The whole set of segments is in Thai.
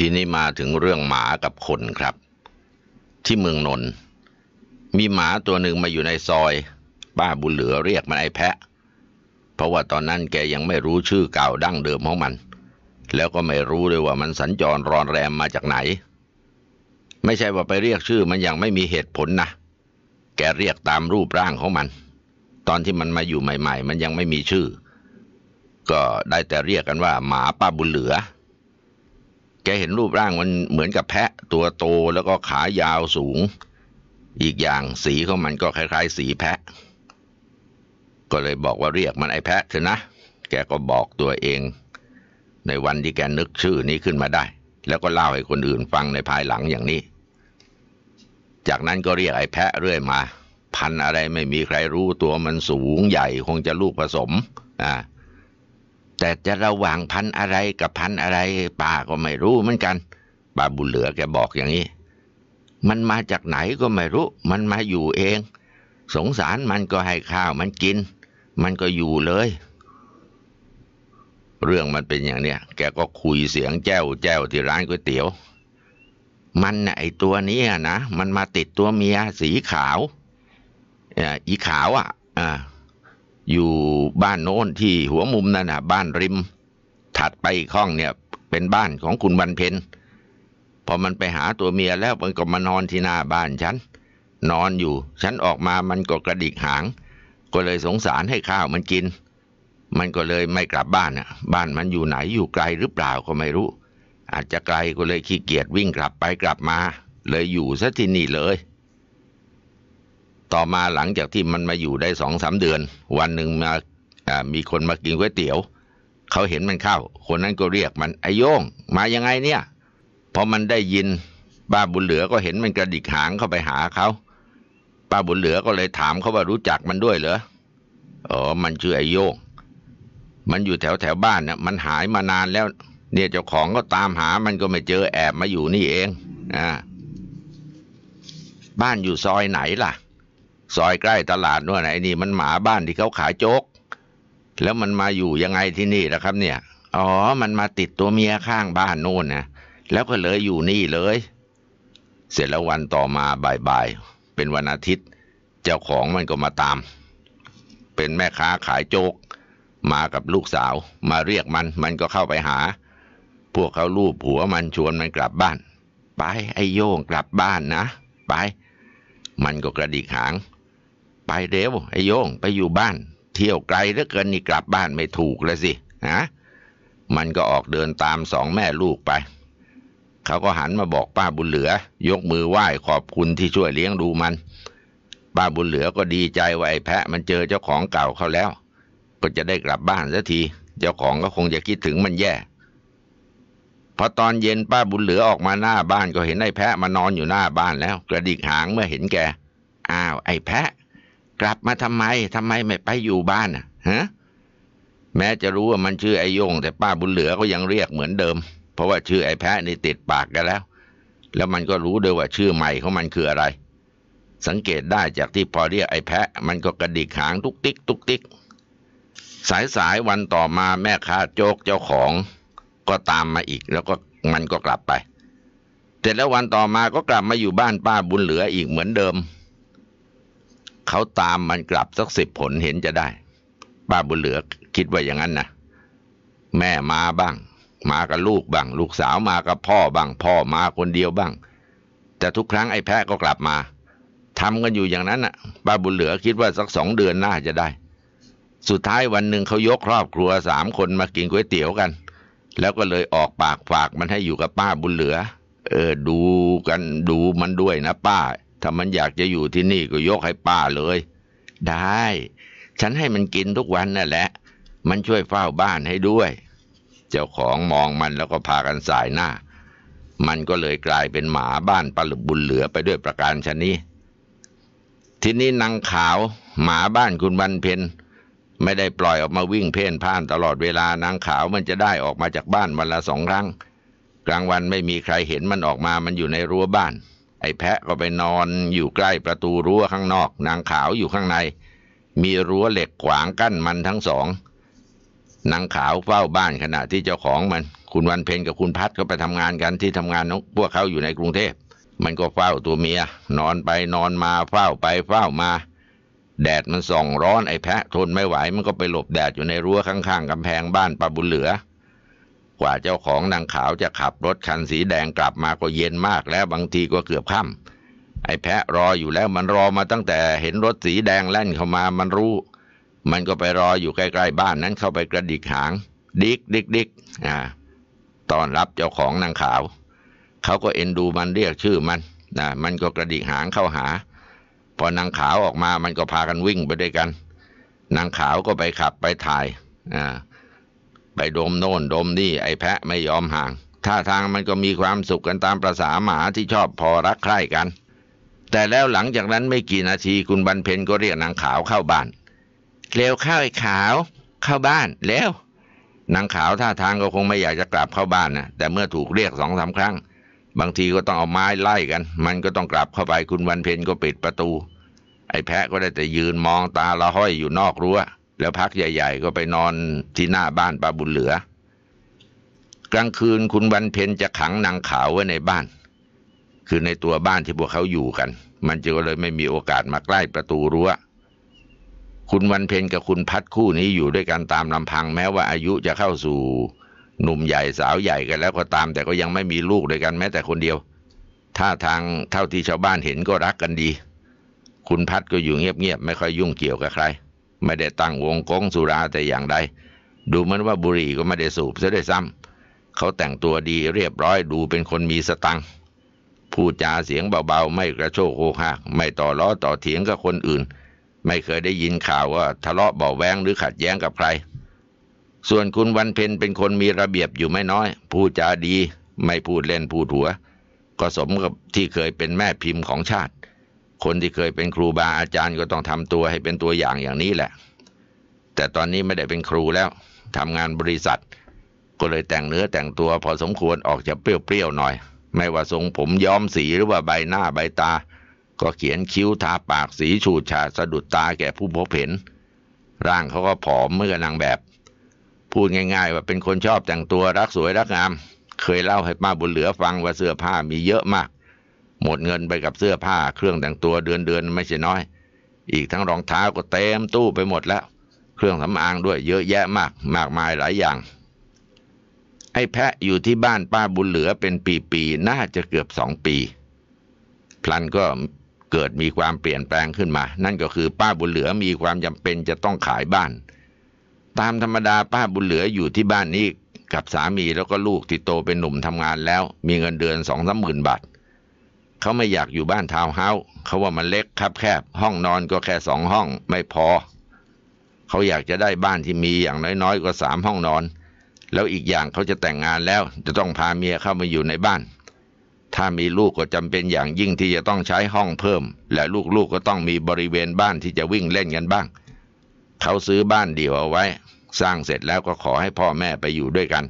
ทีนี้มาถึงเรื่องหมากับคนครับ ที่เมืองนนท์มีหมาตัวหนึ่งมาอยู่ในซอย ป้าบุญเหลือเรียกมันไอ้แพะ เพราะว่าตอนนั้นแกยังไม่รู้ชื่อเก่าดั้งเดิมของมัน แล้วก็ไม่รู้เลยว่ามันสัญจรรอนแรมมาจากไหน ไม่ใช่ว่าไปเรียกชื่อมันอย่างไม่มีเหตุผลนะ แกเรียกตามรูปร่างของมัน ตอนที่มันมาอยู่ใหม่ ๆ มันยังไม่มีชื่อ ก็ได้แต่เรียกกันว่า หมาป้าบุญเหลือแกเห็นรูปร่างมันเหมือนกับแพะ ตัวโตแล้วก็ขายาวสูง อีกอย่างสีของมันก็คล้าย ๆ สีแพะ ก็เลยบอกว่าเรียกมันไอ้แพะเถอะนะแกก็บอกตัวเอง ในวันที่แกนึกชื่อนี้ขึ้นมาได้ แล้วก็เล่าให้คนอื่นฟังในภายหลังอย่างนี้ จากนั้นก็เรียกไอ้แพะเรื่อยมา พันอะไรไม่มีใครรู้ตัวมันสูง ใหญ่คงจะลูกผสมอ่าแต่จะระหว่างพันอะไรกับพันอะไรป่าก็ไม่รู้ เหมือนกันป่าบุญเหลือแกบอกอย่างนี้ มันมาจากไหนก็ไม่รู้มันมาอยู่เอง สงสารมันก็ให้ข้าวมันกินมันก็อยู่เลย เรื่องมันเป็นอย่างเนี้ยแกก็คุยเสียงแจ้วแจ้วที่ร้านก๋วยเตี๋ยวมันไอตัวนี้นะมันมาติดตัวเมียสีขาวอีขาวอ่ะอ่าอยู่บ้านโน้นที่หัวมุมนั่นนะบ้านริม ถัดไปอีกห้องเนี่ยเป็นบ้านของคุณวันเพ็ญพอมันไปหาตัวเมียแล้วมันก็มานอนที่หน้าบ้านฉันนอนอยู่ ฉันออกมามันก็กระดิกหาง ก็เลยสงสารให้ข้าวมันกิน มันก็เลยไม่กลับบ้านน่ะ บ้านมันอยู่ไหนอยู่ไกลหรือเปล่าก็ไม่รู้ อาจจะไกลก็เลยขี้เกียจวิ่งกลับไปกลับมา เลยอยู่ซะที่นี่เลยต่อมาหลังจากที่มันมาอยู่ได้สองสามเดือน วันหนึ่งมามีคนมากินก๋วยเตี๋ยวเขาเห็นมันเข้า คนนั้นก็เรียกมันไอโยง มายังไงเนี่ยพอมันได้ยินป้าบุญเหลือก็เห็นมันกระดิกหางเข้าไปหาเขาป้าบุญเหลือก็เลยถามเขาว่ารู้จักมันด้วยเหรออ๋อ มันชื่อไอโยง มันอยู่แถวแถวบ้านเนะ่ยมันหายมานานแล้วเนี่ยเจ้าของก็ตามหา มันก็ไม่เจอแอบมาอยู่นี่เองอ่าบ้านอยู่ซอยไหนล่ะซอยใกล้ตลาดนู่นไอ้นี่มันหมาบ้านที่เขาขายโจ๊กแล้วมันมาอยู่ยังไงที่นี่นะครับ เนี่ย อ๋อ มันมาติดตัวเมียข้างบ้านนู่นนะแล้วก็เลยอยู่นี่เลย เสร็จแล้ววันต่อมาบ่าย ๆ เป็นวันอาทิตย์ เจ้าของมันก็มาตาม เป็นแม่ค้าขายโจ๊กมากับลูกสาว มาเรียกมัน มันก็เข้าไปหา พวกเขาลูบหัวมันชวนมันกลับบ้านไป ไอ้โย่งกลับบ้านนะไป มันก็กระดิกหางไปเร็ว ไอ้โยงไปอยู่บ้าน เที่ยวไกลเหลือเกินนี่กลับบ้านไม่ถูกแล้วสิฮะ มันก็ออกเดินตามสองแม่ลูกไป เขาก็หันมาบอกป้าบุญเหลือ ยกมือไหว้ขอบคุณที่ช่วยเลี้ยงดูมัน ป้าบุญเหลือก็ดีใจว่าไอ้แพะ มันเจอเจ้าของเก่าเขาแล้ว ก็จะได้กลับบ้านสักที เจ้าของก็คงจะคิดถึงมันแย่พอตอนเย็นป้าบุญเหลือออกมาหน้าบ้านก็เห็นไอ้แพะ มานอนอยู่หน้าบ้านแล้วกระดิกหางเมื่อเห็นแก อ้าว ไอ้แพะกลับมาทำไมทำไมไม่ไปอยู่บ้านอ่ะฮะ แม้จะรู้ว่ามันชื่อไอ้ยง แต่ป้าบุญเหลือก็ยังเรียกเหมือนเดิม เพราะว่าชื่อไอ้แพะนี่ติดปากกันแล้ว แล้วมันก็รู้ด้วยว่าชื่อใหม่ของมันคืออะไร สังเกตได้จากที่พอเรียกไอ้แพะ มันก็กระดิกหางทุกติ๊กทุกติ๊ก สายสายวันต่อมาแม่ค้าโจกเจ้าของก็ตามมาอีก แล้วก็มันก็กลับไป แต่แล้ววันต่อมาก็กลับมาอยู่บ้านป้าบุญเหลืออีกเหมือนเดิมเขาตามมันกลับสักสิบผลเห็นจะได้ ป้าบุญเหลือคิดว่าอย่างนั้นนะแม่มาบ้าง มากับลูกบ้าง ลูกสาวมากับพ่อบ้าง พ่อมาคนเดียวบ้าง แต่ทุกครั้งไอ้แพะก็กลับมาทำกันอยู่อย่างนั้นน่ะป้าบุญเหลือคิดว่าสักสองเดือนน่าจะได้ สุดท้ายวันหนึ่งเขายกครอบครัวสามคนมากินก๋วยเตี๋ยวกัน แล้วก็เลยออกปากฝากมันให้อยู่กับป้าบุญเหลือ เออ ดูกัน ดูมันด้วยนะป้าถ้ามันอยากจะอยู่ที่นี่ก็ยกให้ป้าเลย ได้ ฉันให้มันกินทุกวันนั่นแหละ มันช่วยเฝ้าบ้านให้ด้วย เจ้าของมองมันแล้วก็พากันสายหน้า มันก็เลยกลายเป็นหมาบ้านปลาหลุบบุญเหลือไปด้วยประการชนนี้ทีนี้นางขาว หมาบ้านคุณวันเพนไม่ได้ปล่อยออกมาวิ่งเพ่นพ่านตลอดเวลานางขาวมันจะได้ออกมาจากบ้านวันละสองครั้งกลางวันไม่มีใครเห็นมันออกมามันอยู่ในรั้วบ้านไอ้แพะก็ไปนอนอยู่ใกล้ประตูรั้วข้างนอกนางขาวอยู่ข้างใน มีรั้วเหล็กขวางกั้นมันทั้งสองนางขาวเฝ้าบ้านขณะที่เจ้าของมัน คุณวันเพ็ญกับคุณพัดก็ไปทำงานกันที่ทำงานนกพวกเขาอยู่ในกรุงเทพมันก็เฝ้าตัวเมียนอนไปนอนมา เฝ้าไป เฝ้ามา แดดมันส่องร้อนไอ้แพะทนไม่ไหว มันก็ไปหลบแดดอยู่ในรั้วข้างๆกำแพงบ้านปาบุญเหลือกว่าเจ้าของนางขาวจะขับรถคันสีแดงกลับมาก็เย็นมากแล้วบางทีก็เกือบค่ำไอ้แพะรออยู่แล้วมันรอมาตั้งแต่เห็นรถสีแดงแล่นเข้ามามันรู้ มันก็ไปรออยู่ใกล้ ๆบ้านนั้นเข้าไปกระดิกหางดิกดิกดิกอ่าตอนรับเจ้าของนางขาวเขาก็เอ็นดูมันเรียกชื่อมันนะมันก็กระดิกหางเข้าหา พอนางขาวออกมามันก็พากันวิ่งไปด้วยกัน นางขาวก็ไปขับไปถ่ายอ่าไปดมโน่นดมนี่ไอ้แพะไม่ยอมห่างท่าทางมันก็มีความสุขกันตามประษาหมาที่ชอบพอรักใคร่กัน แต่แล้วหลังจากนั้นไม่กี่นาทีคุณบรรเพนก็เรียกนางขาวเข้าบ้านเร็วเข้าไอ้ขาวเข้าบ้านแล้วนางขาวท่าทางก็คงไม่อยากจะกลับเข้าบ้านนะแต่เมื่อถูกเรียกสองสาครั้งบางทีก็ต้องเอาไม้ไล่กัน มันก็ต้องกลับเข้าไปคุณวันเพ็ญก็ปิดประตู ไอ้แพะก็ได้แต่ยืนมองตาละห้อยอยู่นอกรั้วแล้วพักใหญ่ ๆ ก็ไปนอนที่หน้าบ้านป้าบุญเหลือ กลางคืนคุณวันเพ็ญจะขังนางขาวไว้ในบ้าน คือในตัวบ้านที่พวกเขาอยู่กัน มันจึงเลยไม่มีโอกาสมาใกล้ประตูรั้วคุณวันเพ็ญกับคุณพัดคู่นี้อยู่ด้วยกันตามลำพังแม้ว่าอายุจะเข้าสู่หนุ่มใหญ่สาวใหญ่กันแล้ว ก็ตามแต่ก็ยังไม่มีลูกด้วยกันแม้แต่คนเดียวท่าทางเท่าที่ชาวบ้านเห็นก็รักกันดี คุณพัดก็อยู่เงียบๆไม่ค่อยยุ่งเกี่ยวกับใครไม่ได้ตั้งวงกงสุราแต่อย่างใดดูเหมือนว่าบุหรี่ก็ไม่ได้สูบซะด้วยซ้ำเขาแต่งตัวดีเรียบร้อยดูเป็นคนมีสตังพูดจาเสียงเบาๆ ไม่กระโชกโคหักไม่ต่อล้อต่อเถียงกับคนอื่น ไม่เคยได้ยินข่าวว่า ทะเลาะเบาแวงหรือขัดแย้งกับใคร ส่วนคุณวันเพ็ญเป็นคนมีระเบียบอยู่ไม่น้อยพูดจาดีไม่พูดเล่นพูดหัว ก็สมกับที่เคยเป็นแม่พิมพ์ของชาติคนที่เคยเป็นครูบาอาจารย์ก็ต้องทำตัวให้เป็นตัวอย่างอย่างนี้แหละ แต่ตอนนี้ไม่ได้เป็นครูแล้วทำงานบริษัท ก็เลยแต่งเนื้อแต่งตัวพอสมควรออกจะเปรี้ยวๆหน่อย ไม่ว่าทรงผมย้อมสีหรือว่าใบหน้าใบตา ก็เขียนคิ้วทาปากสีฉูดฉาดสะดุดตาแก่ผู้พบเห็น ร่างเขาก็ผอมเมื่อนางแบบ พูดง่ายๆว่าเป็นคนชอบแต่งตัวรักสวยรักงาม เคยเล่าให้ป้าบุญเหลือฟัง ว่าเสื้อผ้ามีเยอะมากหมดเงินไปกับเสื้อผ้า เครื่องแต่งตัวเดือนเดือนไม่ใช่น้อย อีกทั้งรองเท้าก็เต็มตู้ไปหมดแล้ว เครื่องสำอางด้วยเยอะแยะมากมากมายหลายอย่าง ไอ้แพะอยู่ที่บ้านป้าบุญเหลือเป็นปีๆน่าจะเกือบสองปีพลันก็เกิดมีความเปลี่ยนแปลงขึ้นมา นั่นก็คือป้าบุญเหลือมีความจาเป็นจะต้องขายบ้าน ตามธรรมดาป้าบุญเหลืออยู่ที่บ้านนี้กับสามีแล้วก็ลูกที่โตเป็นหนุ่มทำงานแล้ว มีเงินเดือนสองสามหมื่นบาทเขาไม่อยากอยู่บ้านทาวน์เฮาส์ เขาว่ามันเล็กครับแคบห้องนอนก็แค่สองห้องไม่พอ เขาอยากจะได้บ้านที่มีอย่างน้อยๆก็สามห้องนอน แล้วอีกอย่างเขาจะแต่งงานแล้ว จะต้องพาเมียเข้ามาอยู่ในบ้าน ถ้ามีลูกก็จำเป็นอย่างยิ่งที่จะต้องใช้ห้องเพิ่ม และลูกๆกก็ต้องมีบริเวณบ้านที่จะวิ่งเล่นกันบ้าง เขาซื้อบ้านเดี่ยวเอาไว้ สร้างเสร็จแล้วก็ขอให้พ่อแม่ไปอยู่ด้วยกัน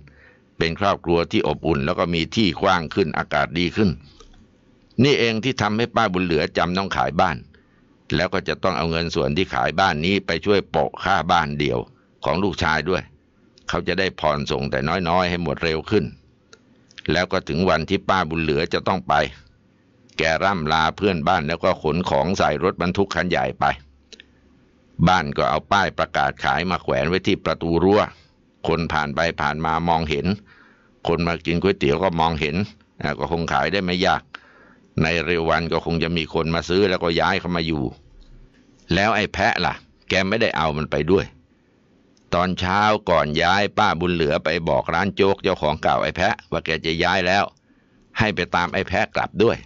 เป็นครอบครัวที่อบอุ่นแล้วก็มีที่กว้างขึ้นอากาศดีขึ้นนี่เองที่ทำให้ป้าบุญเหลือจำต้องขายบ้าน แล้วก็จะต้องเอาเงินส่วนที่ขายบ้านนี้ไปช่วยโปะค่าบ้านเดียวของลูกชายด้วย เขาจะได้ผ่อนส่งแต่น้อยๆ ให้หมดเร็วขึ้น แล้วก็ถึงวันที่ป้าบุญเหลือจะต้องไป แกร่ำลาเพื่อนบ้านแล้วก็ขนของ ใส่รถบรรทุกคันใหญ่ไป บ้านก็เอาป้ายประกาศขายมาแขวนไว้ที่ประตูรั้ว คนผ่านไปผ่านมามองเห็น คนมากินก๋วยเตี๋ยวก็มองเห็น ก็คงขายได้ไม่ยากในเร็ววันก็คงจะมีคนมาซื้อแล้วก็ย้ายเข้ามาอยู่ แล้วไอ้แพะล่ะแกไม่ได้เอามันไปด้วย ตอนเช้าก่อนย้ายป้าบุญเหลือไปบอกร้านโจ๊กเจ้าของเก่าไอ้แพะ ว่าแกจะย้ายแล้ว ให้ไปตามไอ้แพะกลับด้วย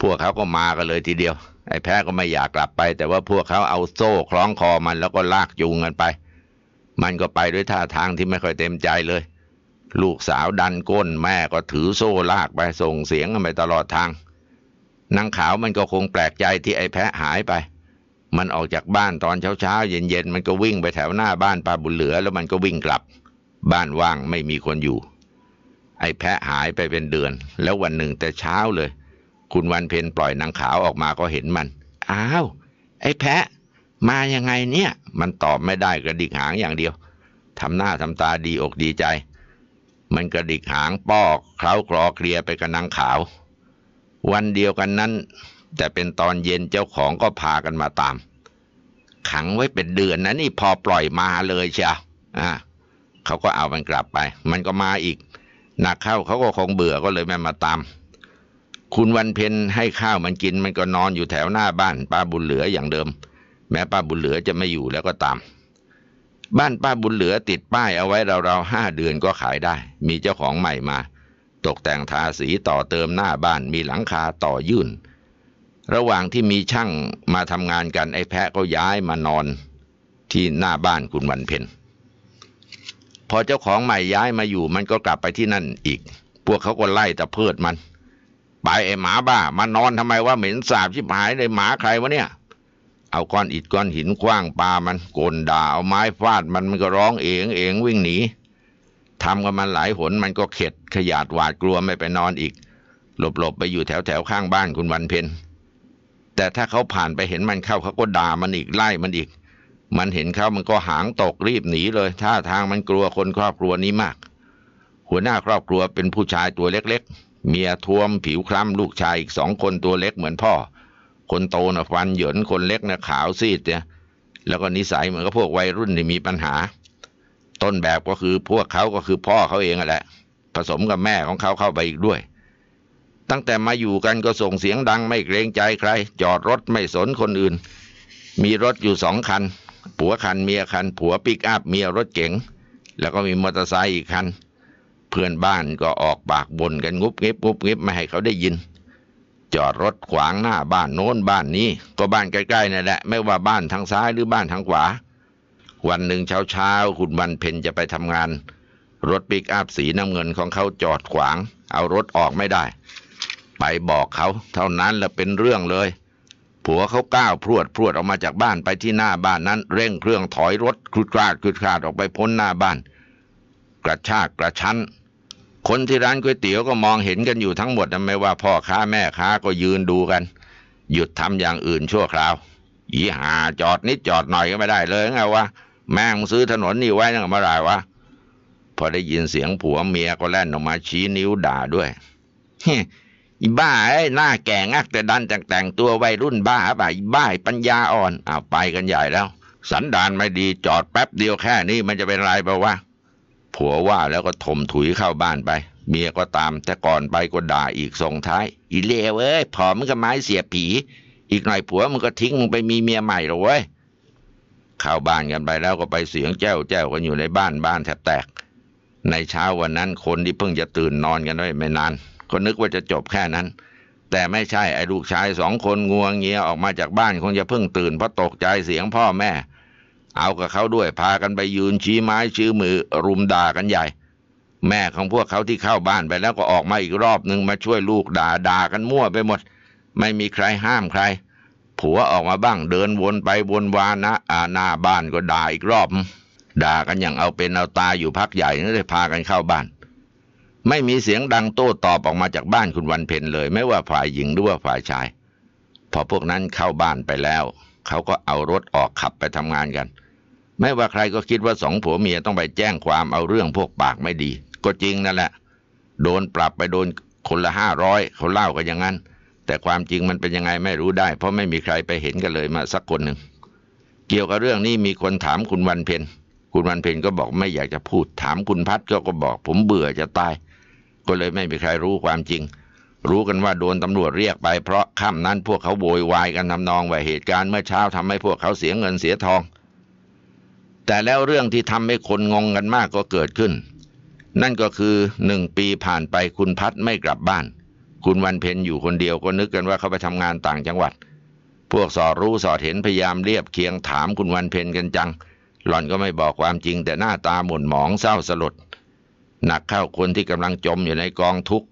พวกเขาก็มากันเลยทีเดียว ไอ้แพะก็ไม่อยากกลับไป แต่ว่าพวกเขาเอาโซ่คล้องคอมันแล้วก็ลากจูงกันไป มันก็ไปด้วยท่าทางที่ไม่ค่อยเต็มใจเลย ลูกสาวดันก้นแม่ก็ถือโซ่ลากไปส่งเสียงกันไปตลอดทางนางขาวมันก็คงแปลกใจที่ไอ้แพะหายไป มันออกจากบ้านตอนเช้าๆ เย็นๆมันก็วิ่งไปแถวหน้าบ้านป้าบุญเหลือแล้วมันก็วิ่งกลับ บ้านว่างไม่มีคนอยู่ ไอ้แพะหายไปเป็นเดือนแล้ววันหนึ่งแต่เช้าเลย คุณวันเพนปล่อยนางขาวออกมาก็เห็นมันอ้าว ไอ้แพะมายังไงเนี่ย มันตอบไม่ได้กระดิกหางอย่างเดียวทำหน้าทำตาดีอกดีใจ มันกระดิกหางปอกเคล้ากรอเคลียไปกับนางขาววันเดียวกันนั้น แต่เป็นตอนเย็นเจ้าของก็พากันมาตาม ขังไว้เป็นเดือนนะนี่พอปล่อยมาเลยเชียวอ่าเขาก็เอามันกลับไป มันก็มาอีก หนักเข้าเขาก็คงเบื่อก็เลยไม่มาตาม คุณวันเพ็ญให้ข้าวมันกินมันก็นอนอยู่แถวหน้าบ้าน ป้าบุญเหลืออย่างเดิม แม้ป้าบุญเหลือจะไม่อยู่แล้วก็ตาม บ้านป้าบุญเหลือติดป้ายเอาไว้เราๆห้าเดือนก็ขายได้ มีเจ้าของใหม่มาตกแต่งทาสีต่อเติมหน้าบ้านมีหลังคาต่อยื่น ระหว่างที่มีช่างมาทำงานกันไอ้แพะก็ย้ายมานอนที่หน้าบ้านคุณวันเพ็ญพอเจ้าของใหม่ย้ายมาอยู่มันก็กลับไปที่นั่นอีก พวกเขาก็ไล่ตะเพิดมันไปไอ้หมาบ้ามานอนทำไมว่าเหม็นสาบชิบหายเลยหมาใครวะเนี่ย เอาก้อนอิดก้อนหินคว้างปลามันโกนด่าเอาไม้ฟาดมันมันก็ร้องเองเองวิ่งหนีทำกับมันหลายหน มันก็เข็ดขยาดหวาดกลัวไม่ไปนอนอีก หลบๆ ไปอยู่แถวแถวข้างบ้านคุณวันเพ็ญ แต่ถ้าเขาผ่านไปเห็นมันเข้าเขาก็ด่ามันอีกไล่มันอีก มันเห็นเขามันก็หางตกรีบหนีเลย ท่าทางมันกลัวคนครอบครัวนี้มาก หัวหน้าครอบครัวเป็นผู้ชายตัวเล็ก ๆ เมียท้วมผิวคล้ำลูกชายอีกสองคนตัวเล็กเหมือนพ่อ คนโตนะ่ะฟันเหยินคนเล็กนะ่ะขาวซีดเนี่ย แล้วก็นิสัยเหมือนกับพวกวัยรุ่นที่มีปัญหาต้นแบบก็คือพวกเขาก็คือพ่อเขาเองแหละผสมกับแม่ของเขาเข้าไปอีกด้วย ตั้งแต่มาอยู่กันก็ส่งเสียงดังไม่เกรงใจใคร จอดรถไม่สนคนอื่น มีรถอยู่สองคัน ผัวคันเมียคัน ผัวปิกอัพเมียรถเก๋งแล้วก็มีมอเตอร์ไซค์อีกคัน เพื่อนบ้านก็ออกปากบ่นกันงุบงิบงุบงิบไม่ให้เขาได้ยิน จอดรถขวางหน้าบ้านโน้นบ้านนี้ ก็บ้านใกล้ๆนั่นแหละไม่ว่าบ้านทางซ้ายหรือบ้านทางขวาวันหนึ่งเช้าเช้าคุณวันเพ็ญจะไปทำงาน รถปิกอัพสีน้ำเงินของเขาจอดขวาง เอารถออกไม่ได้ ไปบอกเขาเท่านั้นละเป็นเรื่องเลย ผัวเขาก้าวพรวดพรวดออกมาจากบ้านไปที่หน้าบ้านนั้น เร่งเครื่องถอยรถคลุดคลาดคลุดคลาดออกไปพ้นหน้าบ้าน กระชากกระชั้น คนที่ร้านก๋วยเตี๋ยวก็มองเห็นกันอยู่ทั้งหมดไม่ว่าพ่อค้าแม่ค้าก็ยืนดูกัน หยุดทำอย่างอื่นชั่วคราวอีหาจอดนิดจอดหน่อยก็ไม่ได้เลยไงวะแม่งซื้อถนนนี่ไว้ตั้งแต่เมื่อไรวะ พอได้ยินเสียงผัวเมียก็แล่นออกมาชี้นิ้วด่าด้วยอีบ้าไอ้หน้าแก่งักแต่ดันแต่งแต่งตัววัยรุ่นบ้าป่ะอีบ้าปัญญาอ่อนเอาไปกันใหญ่แล้ว สันดานไม่ดีจอดแป๊บเดียวแค่นี้มันจะเป็นไรเปล่าวะ ผัวว่าแล้วก็ถมถุยเข้าบ้านไป เมียก็ตาม แต่ก่อนไปก็ด่าอีกส่งท้ายอีเลวเอ้ยผอมมึงก็ไม้เสียผี อีกหน่อยผัวมึงก็ทิ้งมึงไปมีเมียใหม่หรอเว้ยข้าบ้านกันไปแล้วก็ไปเสียงแจ้วแจ้วกันอยู่ในบ้านบ้านแทบแตก ในเช้าวันนั้นคนที่เพิ่งจะตื่นนอนกันได้ไม่นานก็นึกว่าจะจบแค่นั้น แต่ไม่ใช่ไอ้ลูกชายสองคนงวงเงียออกมาจากบ้านคงจะเพิ่งตื่นเพราะตกใจเสียงพ่อแม่ เอากับเขาด้วยพากันไปยืนชี้ไม้ชี้มือรุมด่ากันใหญ่ แม่ของพวกเขาที่เข้าบ้านไปแล้วก็ออกมาอีกรอบนึงมาช่วยลูกด่าด่ากันมั่วไปหมด ไม่มีใครห้ามใครผัวออกมาบ้างเดินวนไปวนวานะอาหน้าบ้านก็ด่าอีกรอบด่ากันอย่างเอาเป็นเอาตาอยู่พักใหญ่นั่นเลยพากันเข้าบ้าน ไม่มีเสียงดังโต้ตอบออกมาจากบ้านคุณวันเพ็ญเลย ไม่ว่าฝ่ายหญิงหรือว่าฝ่ายชาย พอพวกนั้นเข้าบ้านไปแล้วเขาก็เอารถออกขับไปทำงานกัน ไม่ว่าใครก็คิดว่าสองผัวเมียต้องไปแจ้งความเอาเรื่องพวกปากไม่ดี ก็จริงนั่นแหละ โดนปรับไปโดนคนละห้าร้อยเขาเล่ากันอย่างนั้นแต่ความจริงมันเป็นยังไงไม่รู้ได้ เพราะไม่มีใครไปเห็นกันเลยมาสักคนหนึ่งเกี่ยวกับเรื่องนี้มีคนถามคุณวันเพ็ญคุณวันเพ็ญก็บอกไม่อยากจะพูด ถามคุณพัดก็ก็บอกผมเบื่อจะตายก็เลยไม่มีใครรู้ความจริง รู้กันว่าโดนตำรวจเรียกไปเพราะค่ำนั้นพวกเขาโวยวายกันทำนองว่าเหตุการณ์เมื่อเช้าทำให้พวกเขาเสียเงินเสียทอง แต่แล้วเรื่องที่ทำให้คนงงกันมากก็เกิดขึ้น นั่นก็คือหนึ่งปีผ่านไปคุณพัดไม่กลับบ้านคุณวันเพ็ญอยู่คนเดียวก็นึกกันว่าเขาไปทำงานต่างจังหวัด พวกสอดรู้สอดเห็นพยายามเรียบเคียงถามคุณวันเพ็ญกันจัง หล่อนก็ไม่บอกความจริงแต่หน้าตาหม่นหมองเศร้าสลดหนักเข้าคนที่กำลังจมอยู่ในกองทุกข์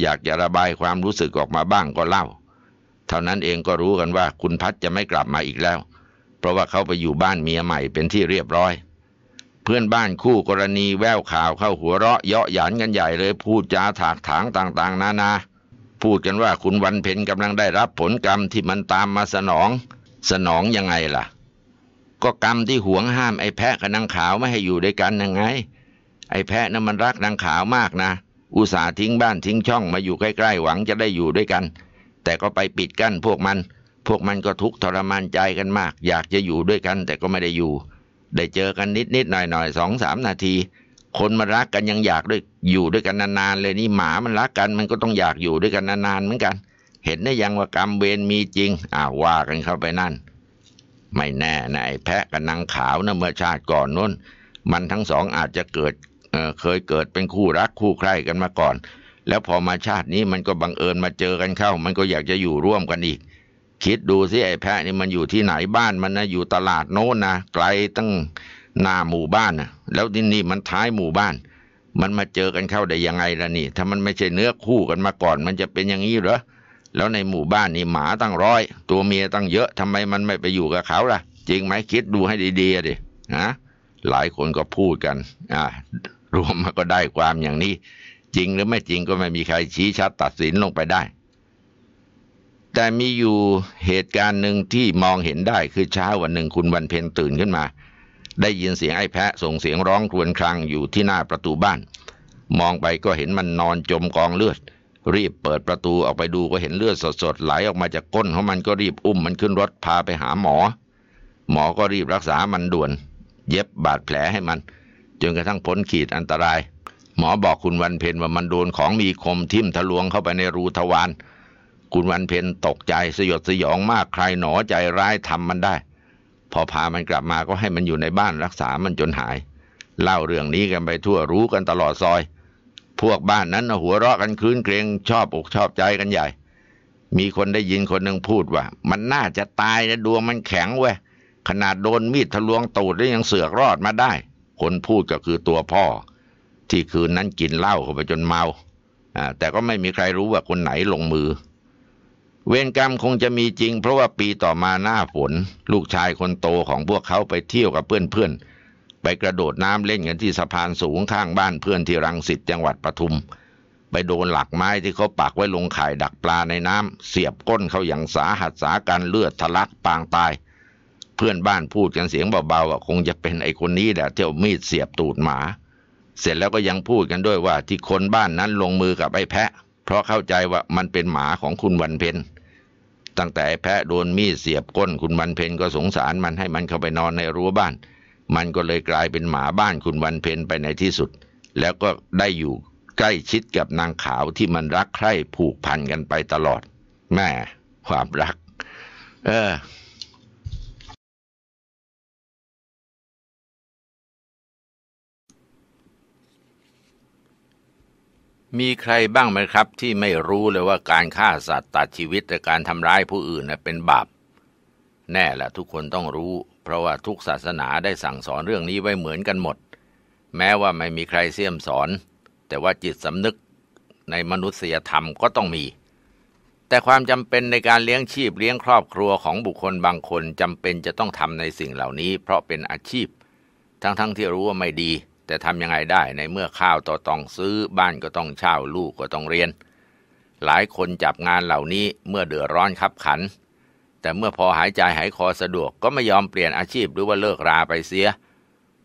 อยากจะระบายความรู้สึกออกมาบ้างก็เล่า เท่านั้นเองก็รู้กันว่าคุณพัชจะไม่กลับมาอีกแล้ว เพราะว่าเขาไปอยู่บ้านเมียใหม่เป็นที่เรียบร้อยเพื่อนบ้านคู่กรณีแววข่าวเข้าหัวเราะเยาะหยันกันใหญ่เลยพูดจาถากถางต่างๆนานาพูดกันว่าคุณวันเพ็ญกำลังได้รับผลกรรมที่มันตามมาสนอง สนองยังไงล่ะ ก็กรรมที่หวงห้าม ไอ้แพะกับนางขาวไม่ให้อยู่ด้วยกันยังไง ไอ้แพะนั้นมันรักนางขาวมากนะ อุตส่าห์ทิ้งบ้านทิ้งช่อง มาอยู่ใกล้ๆหวังจะได้อยู่ด้วยกัน แต่ก็ไปปิดกั้นพวกมัน พวกมันก็ทุกทรมานใจกันมาก อยากจะอยู่ด้วยกันแต่ก็ไม่ได้อยู่ ได้เจอกันนิดๆหน่อยๆสองสามนาทีคนมารักกันยังอยากด้วยอยู่ด้วยกันนานๆเลยนี่หมามันรักกัน มันก็ต้องอยากอยู่ด้วยกันนานๆเหมือนกัน เห็นได้ยังว่ากรรมเวรมีจริงอ่าว่ากันเข้าไปนั่น ไม่แน่นะไอ้แพะกับนางขาวนะเมื่อชาติก่อนนู้นมันทั้งสองอาจจะเกิดเเคยเกิดเป็นคู่รักคู่ใคร่กันมาก่อน แล้วพอมาชาตินี้มันก็บังเอิญมาเจอกันเข้ามันก็อยากจะอยู่ร่วมกันอีก คิดดูสิไอ้แพะนี่มันอยู่ที่ไหนบ้านมันนะอยู่ตลาดโน้นนะไกลตั้งหน้าหมู่บ้านนะแล้วที่นี่มันท้ายหมู่บ้าน มันมาเจอกันเข้าได้ยังไงล่ะนี่ ถ้ามันไม่ใช่เนื้อคู่กันมาก่อนมันจะเป็นอย่างนี้เหรอแล้วในหมู่บ้านนี่หมาตั้งร้อยตัวเมียตั้งเยอะทำไมมันไม่ไปอยู่กับเขาล่ะ จริงไหมคิดดูให้ดีๆดินะหลายคนก็พูดกัน อ่ารวมมาก็ได้ความอย่างนี้ จริงหรือไม่จริงก็ไม่มีใครชี้ชัดตัดสินลงไปได้ แต่มีอยู่เหตุการณ์หนึ่งที่มองเห็นได้ คือเช้าวันหนึ่งคุณวันเพ็ญตื่นขึ้นมาได้ยินเสียงไอ้แพะส่งเสียงร้องครวญครางอยู่ที่หน้าประตูบ้าน มองไปก็เห็นมันนอนจมกองเลือด รีบเปิดประตูออกไปดูก็เห็นเลือดสดๆไหลออกมาจากก้นของมันก็รีบอุ้มมันขึ้นรถพาไปหาหมอ หมอก็รีบรักษามันด่วน เย็บบาดแผลให้มันจนกระทั่งพ้นขีดอันตราย หมอบอกคุณวันเพ็ญว่ามันโดนของมีคมทิ่มทะลวงเข้าไปในรูทวารคุณวันเพ็ญตกใจสยดสยองมากใครหนอใจร้ายทำมันได้พอพามันกลับมาก็ให้มันอยู่ในบ้านรักษา มันจนหาย เล่าเรื่องนี้กันไปทั่วรู้กันตลอดซอย พวกบ้านนั้นหัวเราะกันคืนเกรงชอบอกชอบใจกันใหญ่ มีคนได้ยินคนหนึ่งพูดว่า มันน่าจะตายนะดวงมันแข็งเว้ยขนาดโดนมีดทะลวงตูดแล้วยังเสือกรอดมาได้ คนพูดก็คือตัวพ่อ ที่คืนนั้นกินเหล้าเข้าไปจนเมาแต่ก็ไม่มีใครรู้ว่าคนไหนลงมือเวรกรรมคงจะมีจริงเพราะว่าปีต่อมาหน้าฝน ลูกชายคนโตของพวกเขาไปเที่ยวกับเพื่อนๆ ไปกระโดดน้ำเล่นกันที่สะพานสูงข้างบ้านเพื่อนที่รังสิตจังหวัดปทุม ไปโดนหลักไม้ที่เขาปักไว้ลงข่ายดักปลาในน้ำเสียบก้นเขาอย่างสาหัสสาการเลือดทะลักปางตาย เพื่อนบ้านพูดกันเสียงเบาๆว่าคงจะเป็นไอ้คนนี้แหละเที่ยวมีดเสียบตูดหมา เสร็จแล้วก็ยังพูดกันด้วยว่าที่คนบ้านนั้นลงมือกับไอ้แพะ เพราะเข้าใจว่ามันเป็นหมาของคุณวันเพ็ญตั้งแต่แพะโดนมีดเสียบก้นคุณวันเพ็ญก็สงสารมันให้มันเข้าไปนอนในรั้วบ้าน มันก็เลยกลายเป็นหมาบ้านคุณวันเพ็ญไปในที่สุด แล้วก็ได้อยู่ใกล้ชิดกับนางขาวที่มันรักใคร่ผูกพันกันไปตลอด แม่ความรัก เออมีใครบ้างไหมครับที่ไม่รู้เลยว่าการฆ่าสัตว์ตัดชีวิตและการทำร้ายผู้อื่นเป็นบาป แน่ละทุกคนต้องรู้ เพราะว่าทุกศาสนาได้สั่งสอนเรื่องนี้ไว้เหมือนกันหมด แม้ว่าไม่มีใครเสี่ยมสอน แต่ว่าจิตสำนึกในมนุษยธรรมก็ต้องมี แต่ความจำเป็นในการเลี้ยงชีพเลี้ยงครอบครัวของบุคคลบางคนจำเป็นจะต้องทำในสิ่งเหล่านี้เพราะเป็นอาชีพ ทั้งๆทที่รู้ว่าไม่ดีแต่ทำยังไงได้ในเมื่อข้าวต่อต้องซื้อบ้านก็ต้องเช่าลูกก็ต้องเรียน หลายคนจับงานเหล่านี้เมื่อเดือดร้อนขับขัน แต่เมื่อพอหายใจหายคอสะดวกก็ไม่ยอมเปลี่ยนอาชีพหรือว่าเลิกราไปเสีย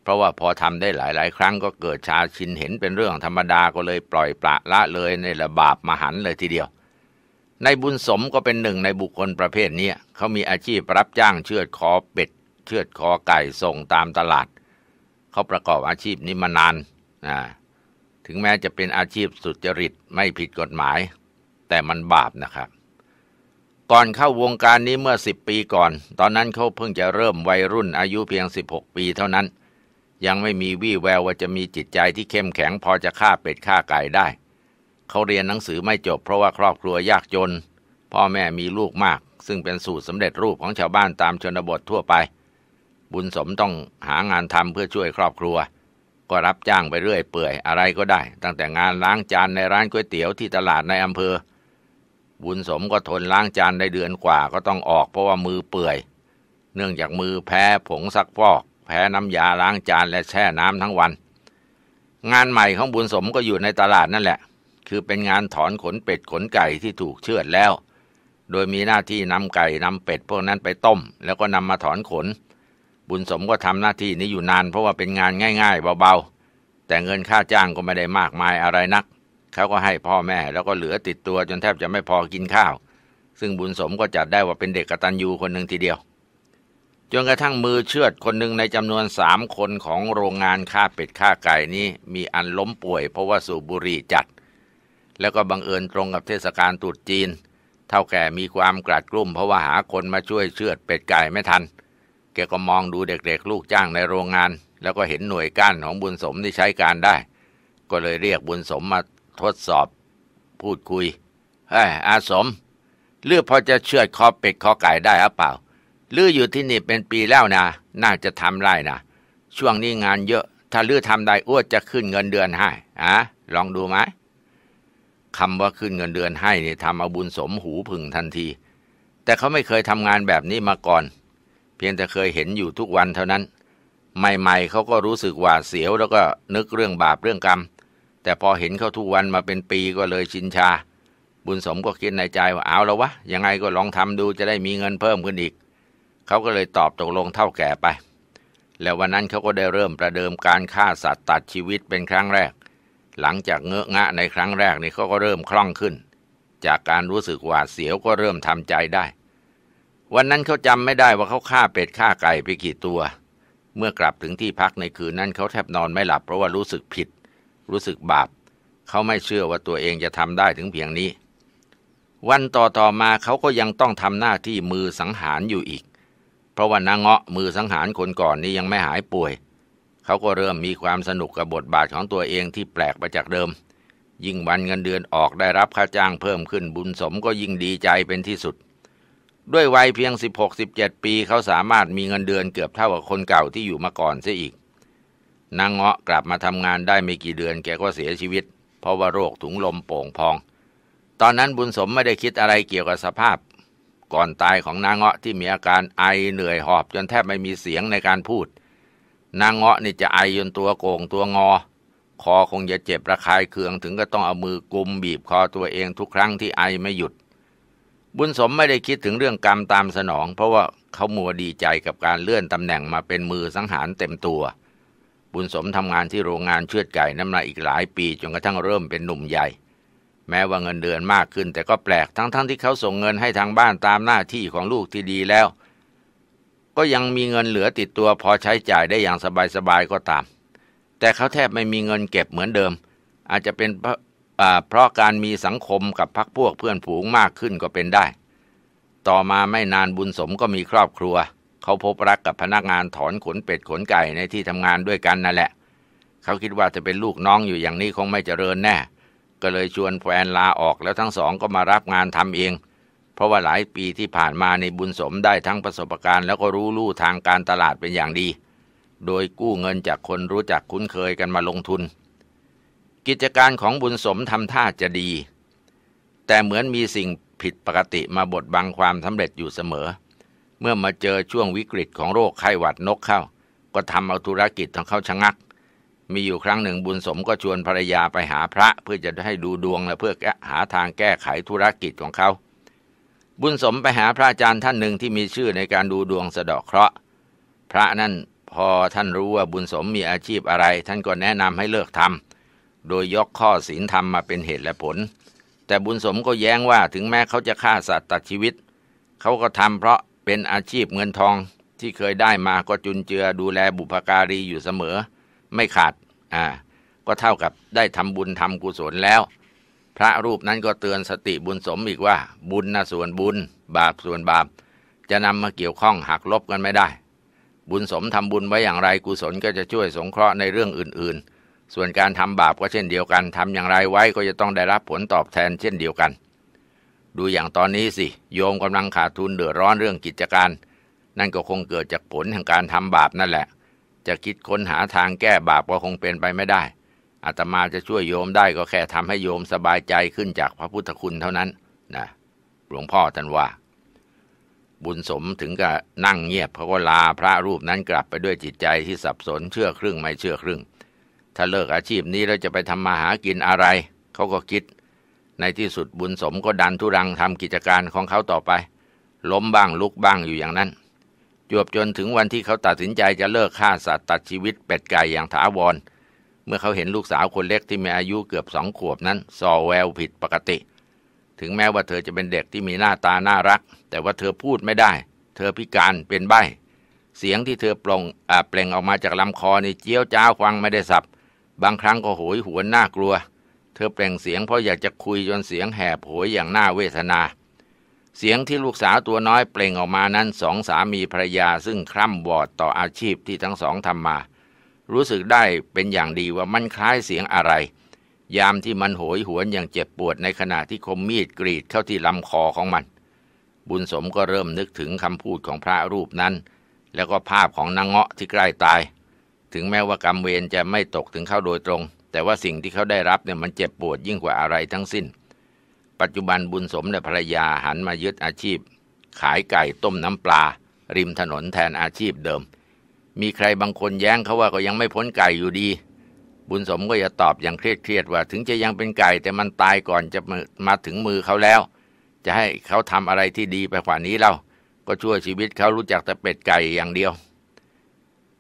เพราะว่าพอทำได้หลาย ๆ ครั้งก็เกิดชาชินเห็นเป็นเรื่องธรรมดาก็เลยปล่อยปละละเลยในระบาบมหันเลยทีเดียวในบุญสมก็เป็นหนึ่งในบุคคลประเภทนี้เขามีอาชีพรับจ้าง เชือดคอเป็ด เชือดคอไก่ส่งตามตลาดเขาประกอบอาชีพนี้มานานนะถึงแม้จะเป็นอาชีพสุจริตไม่ผิดกฎหมาย แต่มันบาปนะครับ ก่อนเข้าวงการนี้เมื่อสิบปีก่อน ตอนนั้นเขาเพิ่งจะเริ่มวัยรุ่นอายุเพียง 16 ปีเท่านั้น ยังไม่มีวี่แววว่าจะมีจิตใจที่เข้มแข็ง พอจะฆ่าเป็ดฆ่าไก่ได้ เขาเรียนหนังสือไม่จบ เพราะว่าครอบครัวยากจน พ่อแม่มีลูกมาก ซึ่งเป็นสูตรสำเร็จรูปของชาวบ้านตามชนบททั่วไปบุญสมต้องหางานทำเพื่อช่วยครอบครัว ก็รับจ้างไปเรื่อย เปื่อยอะไรก็ได้ ตั้งแต่งานล้างจานในร้านก๋วยเตี๋ยวที่ตลาดในอำเภอ บุญสมก็ทนล้างจานได้เดือนกว่าก็ต้องออกเพราะว่ามือเปื่อย เนื่องจากมือแพ้ผงซักฟอก แพ้น้ำยาล้างจานและแช่น้ำทั้งวัน งานใหม่ของบุญสมก็อยู่ในตลาดนั่นแหละ คือเป็นงานถอนขนเป็ดขนไก่ที่ถูกเชือดแล้ว โดยมีหน้าที่นำไก่นำเป็ดพวกนั้นไปต้ม แล้วก็นำมาถอนขนบุญสมก็ทำหน้าที่นี้อยู่นานเพราะว่าเป็นงานง่าย ๆ เบาๆ แต่เงินค่าจ้างก็ไม่ได้มากมายอะไรนัก เขาก็ให้พ่อแม่ แล้วก็เหลือติดตัวจนแทบจะไม่พอกินข้าว ซึ่งบุญสมก็จัดได้ว่าเป็นเด็กกตัญญูคนหนึ่งทีเดียว จนกระทั่งมือเชือดคนหนึ่งในจำนวนสามคนของโรงงานฆ่าเป็ดฆ่าไก่นี้ มีอันล้มป่วยเพราะว่าสูบบุหรี่จัด แล้วก็บังเอิญตรงกับเทศกาลตรุษจีน เท่าแก่มีความกลัดกลุ้มเพราะว่าหาคนมาช่วยเชือดเป็ดไก่ไม่ทันเแกก็มองดูเด็กๆลูกจ้างในโรงงาน แล้วก็เห็นหน่วยก้านของบุญสมที่ใช้การได้ ก็เลยเรียกบุญสมมาทดสอบ พูดคุยเฮ้ยอาสมเลือกพอจะเชือดคอเป็ดคอไก่ได้หรือเปล่า ลืออยู่ที่นี่เป็นปีแล้วนะน่าจะทำไรนะช่วงนี้งานเยอะ ถ้าลือทำได้อ้วดจะขึ้นเงินเดือนให้อะลองดูไหมคำว่าขึ้นเงินเดือนให้เนี่ยทำเอาบุญสมหูพึงทันที แต่เขาไม่เคยทำงานแบบนี้มาก่อนพียงแต่เคยเห็นอยู่ทุกวันเท่านั้น ใหม่ ๆเขาก็รู้สึกหวาดเสียว แล้วก็นึกเรื่องบาปเรื่องกรรม แต่พอเห็นเขาทุกวันมาเป็นปีก็เลยชินชา บุญสมก็คิดในใจว่าเอาแล้ววะยังไงก็ลองทำดูจะได้มีเงินเพิ่มขึ้นอีกเขาก็เลยตอบตกลงเท่าแก่ไป แล้ววันนั้นเขาก็ได้เริ่มประเดิมการฆ่าสัตว์ตัดชีวิตเป็นครั้งแรก หลังจากเงอะงะในครั้งแรกนี่เขาก็เริ่มคล่องขึ้น จากการรู้สึกหวาดเสียวก็เริ่มทำใจได้วันนั้นเขาจำไม่ได้ว่าเขาฆ่าเป็ดฆ่าไก่ไปกี่ตัว เมื่อกลับถึงที่พักในคืนนั้นเขาแทบนอนไม่หลับเพราะว่ารู้สึกผิด รู้สึกบาปเขาไม่เชื่อว่าตัวเองจะทำได้ถึงเพียงนี้ วันต่อต่อมาเขาก็ยังต้องทำหน้าที่มือสังหารอยู่อีก เพราะว่านางเงาะมือสังหารคนก่อนนี้ยังไม่หายป่วยเขาก็เริ่มมีความสนุกกับบทบาทของตัวเองที่แปลกไปจากเดิม ยิ่งวันเงินเดือนออกได้รับค่าจ้างเพิ่มขึ้นบุญสมก็ยิ่งดีใจเป็นที่สุดด้วยวัยเพียง 16-17 ปี เขาสามารถมีเงินเดือนเกือบเท่ากับคนเก่าที่อยู่มาก่อนเสียอีก นางเงาะกลับมาทำงานได้ไม่กี่เดือนแกก็เสียชีวิต เพราะว่าโรคถุงลมโป่งพอง ตอนนั้นบุญสมไม่ได้คิดอะไรเกี่ยวกับสภาพ ก่อนตายของนางเงาะที่มีอาการไอเหนื่อยหอบจนแทบไม่มีเสียงในการพูด นางเงาะนี่จะไอจนตัวโก่งตัวงอ คอคงจะเจ็บระคายเคืองถึงก็ต้องเอามือกุมบีบคอตัวเองทุกครั้งที่ไอไม่หยุดบุญสมไม่ได้คิดถึงเรื่องกรรมตามสนอง เพราะว่าเขามัวดีใจกับการเลื่อนตำแหน่งมาเป็นมือสังหารเต็มตัว บุญสมทำงานที่โรงงานเชือดไก่น้ำหนักอีกหลาย ปีจนกระทั่งเริ่มเป็นหนุ่มใหญ่ แม้ว่าเงินเดือนมากขึ้น แต่ก็แปลกทั้งๆทที่เขาส่งเงินให้ทางบ้านตามหน้าที่ของลูกที่ดีแล้ว ก็ยังมีเงินเหลือติดตัวพอใช้จ่ายได้อย่างสบายๆก็ตาม แต่เขาแทบไม่มีเงินเก็บเหมือนเดิม อาจจะเป็นเพราะการมีสังคมกับพักพวกเพื่อนผูงมากขึ้นก็เป็นได้ ต่อมาไม่นานบุญสมก็มีครอบครัว เขาพบรักกับพนักงานถอนขนเป็ด ขนไก่ในที่ทำงานด้วยกันนั่นแหละ เขาคิดว่าจะเป็นลูกน้องอยู่อย่างนี้คงไม่เจริญแน่ ก็เลยชวนแฟนลาออกแล้วทั้งสองก็มารับงานทำเอง เพราะว่าหลายปีที่ผ่านมาในบุญสมได้ทั้งประสบการณ์ แล้วก็รู้ลู่ทางการตลาดเป็นอย่างดี โดยกู้เงินจากคนรู้จักคุ้นเคยกันมาลงทุนกิจการของบุญสมทำท่าจะดี แต่เหมือนมีสิ่งผิดปกติมาบดบังความสำเร็จอยู่เสมอ เมื่อมาเจอช่วงวิกฤตของโรคไข้หวัดนกเข้า ก็ทำเอาธุรกิจของเขาชะงัก มีอยู่ครั้งหนึ่งบุญสมก็ชวนภรรยาไปหาพระเพื่อจะให้ดูดวงและเพื่อหาทางแก้ไขธุรกิจของเขา บุญสมไปหาพระอาจารย์ท่านหนึ่งที่มีชื่อในการดูดวงสะดอกเคราะห์พระนั่นพอท่านรู้ว่าบุญสมมีอาชีพอะไรท่านก็แนะนำให้เลิกทำโดยยกข้อศีลธรรมมาเป็นเหตุและผล แต่บุญสมก็แย้งว่าถึงแม้เขาจะฆ่าสัตว์ตัดชีวิต เขาก็ทำเพราะเป็นอาชีพเงินทองที่เคยได้มา ก็จุนเจือดูแลบุพการีอยู่เสมอ ไม่ขาด อ่า ก็เท่ากับได้ทำบุญทำกุศลแล้ว พระรูปนั้นก็เตือนสติบุญสมอีกว่า บุญนะส่วนบุญบาปส่วนบาป จะนำมาเกี่ยวข้องหักลบกันไม่ได้ บุญสมทำบุญไว้อย่างไรกุศลก็จะช่วยสงเคราะห์ในเรื่องอื่นๆส่วนการทำบาปก็เช่นเดียวกัน ทำอย่างไรไว้ก็จะต้องได้รับผลตอบแทนเช่นเดียวกัน ดูอย่างตอนนี้สิ โยมกำลังขาดทุนเดือดร้อนเรื่องกิจการ นั่นก็คงเกิดจากผลแห่งการทำบาปนั่นแหละ จะคิดค้นหาทางแก้บาปก็คงเป็นไปไม่ได้ อาตมาจะช่วยโยมได้ก็แค่ทำให้โยมสบายใจขึ้นจากพระพุทธคุณเท่านั้นนะหลวงพ่อท่านว่าบุญสมถึงกับนั่งเงียบเขาก็ลาพระรูปนั้นกลับไปด้วยจิตใจที่สับสนเชื่อครึ่งไม่เชื่อครึ่งถ้าเลิกอาชีพนี้แล้วจะไปทำมาหากินอะไร เขาก็คิด ในที่สุดบุญสมก็ดันทุรังทำกิจการของเขาต่อไป ล้มบ้างลุกบ้างอยู่อย่างนั้น จวบจนถึงวันที่เขาตัดสินใจจะเลิกฆ่าสัตว์ตัดชีวิตเป็ดไก่อย่างถาวร เมื่อเขาเห็นลูกสาวคนเล็กที่มีอายุเกือบสองขวบนั้น่อแววผิดปกติ ถึงแม้ว่าเธอจะเป็นเด็กที่มีหน้าตาน่ารัก แต่ว่าเธอพูดไม่ได้ เธอพิการเป็นใบ้ เสียงที่เธอปลงเปล่งออกมาจากลำคอนี่เจี๊ยวจ้าวฟังไม่ได้สับบางครั้งก็โหยหวนน่ากลัว เธอเปล่งเสียงเพราะอยากจะคุย จนเสียงแหบโหยอย่างน่าเวทนา เสียงที่ลูกสาวตัวน้อยเปล่งออกมานั้นสองสามีภรรยาซึ่งคร่ำบอดต่ออาชีพที่ทั้งสองทำมา รู้สึกได้เป็นอย่างดีว่ามันคล้ายเสียงอะไร ยามที่มันโหยหวนอย่างเจ็บปวดในขณะที่คมมีดกรีด เข้าที่ลำคอของมัน บุญสมก็เริ่มนึกถึงคำพูดของพระรูปนั้น แล้วก็ภาพของนางเงาะที่ใกล้ตายถึงแม้ว่ากรรมเวรจะไม่ตกถึงเขาโดยตรง แต่ว่าสิ่งที่เขาได้รับเนี่ยมันเจ็บปวดยิ่งกว่าอะไรทั้งสิ้น ปัจจุบันบุญสมและภรรยาหันมายึดอาชีพ ขายไก่ต้มน้ำปลา ริมถนนแทนอาชีพเดิม มีใครบางคนแย้งเขาว่าก็ยังไม่พ้นไก่อยู่ดี บุญสมก็จะตอบอย่างเครียดเครียดว่าถึงจะยังเป็นไก่ แต่มันตายก่อนจะมาถึงมือเขาแล้ว จะให้เขาทำอะไรที่ดีไปกว่านี้เล่า ก็ชั่วชีวิตเขารู้จักแต่เป็ดไก่อย่างเดียว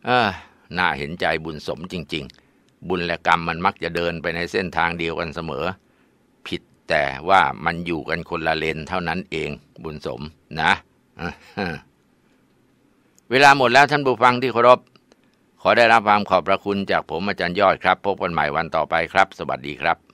เอาน่าเห็นใจบุญสมจริง ๆ บุญและกรรมมันมักจะเดินไปในเส้นทางเดียวกันเสมอ ผิดแต่ว่ามันอยู่กันคนละเลนเท่านั้นเอง บุญสม นะ เวลาหมดแล้วท่านผู้ฟังที่เคารพ ขอได้รับความขอบพระคุณจากผมอาจารย์ยอดครับ พบกันใหม่วันต่อไปครับ สวัสดีครับ